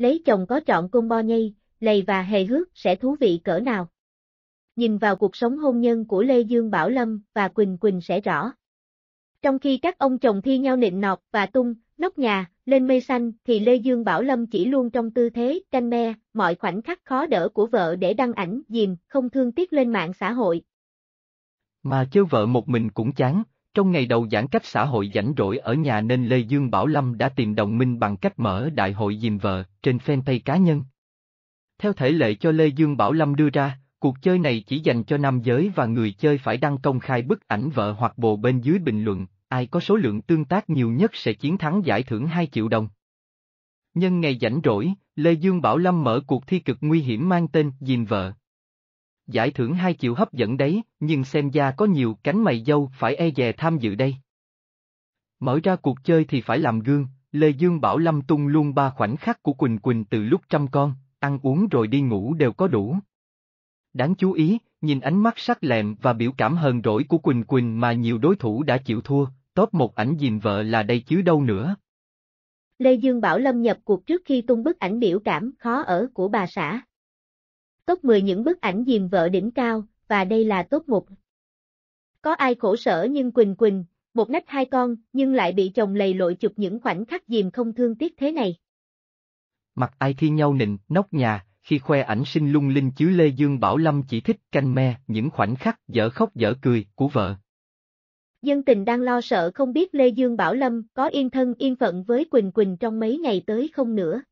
lấy chồng có trọn combo nhây, lầy và hề hước sẽ thú vị cỡ nào. Nhìn vào cuộc sống hôn nhân của Lê Dương Bảo Lâm và Quỳnh Quỳnh sẽ rõ. Trong khi các ông chồng thi nhau nịnh nọt và tung, nóc nhà, lên mây xanh thì Lê Dương Bảo Lâm chỉ luôn trong tư thế canh me, mọi khoảnh khắc khó đỡ của vợ để đăng ảnh dìm, không thương tiếc lên mạng xã hội. Mà chơi vợ một mình cũng chán, trong ngày đầu giãn cách xã hội rảnh rỗi ở nhà nên Lê Dương Bảo Lâm đã tìm đồng minh bằng cách mở đại hội dìm vợ trên fanpage cá nhân. Theo thể lệ cho Lê Dương Bảo Lâm đưa ra, cuộc chơi này chỉ dành cho nam giới và người chơi phải đăng công khai bức ảnh vợ hoặc bồ bên dưới bình luận, ai có số lượng tương tác nhiều nhất sẽ chiến thắng giải thưởng 2 triệu đồng. Nhân ngày rảnh rỗi, Lê Dương Bảo Lâm mở cuộc thi cực nguy hiểm mang tên Dìm vợ giải thưởng hai triệu hấp dẫn đấy, nhưng xem ra có nhiều cánh mày dâu phải e dè tham dự đây. Mở ra cuộc chơi thì phải làm gương, Lê Dương bảo Lâm Tung luôn ba khoảnh khắc của Quỳnh Quỳnh từ lúc trăm con, ăn uống rồi đi ngủ đều có đủ. Đáng chú ý, nhìn ánh mắt sắc lẹm và biểu cảm hờn rỗi của Quỳnh Quỳnh mà nhiều đối thủ đã chịu thua, top một ảnh dìm vợ là đây chứ đâu nữa. Lê Dương Bảo Lâm nhập cuộc trước khi tung bức ảnh biểu cảm khó ở của bà xã top 10 những bức ảnh dìm vợ đỉnh cao, và đây là top 1. Có ai khổ sở nhưng Quỳnh Quỳnh, một nách hai con, nhưng lại bị chồng lầy lội chụp những khoảnh khắc dìm không thương tiếc thế này. Mặt ai thi nhau nịnh, nóc nhà, khi khoe ảnh sinh lung linh chứ Lê Dương Bảo Lâm chỉ thích canh me những khoảnh khắc dở khóc dở cười của vợ. Dân tình đang lo sợ không biết Lê Dương Bảo Lâm có yên thân yên phận với Quỳnh Quỳnh trong mấy ngày tới không nữa.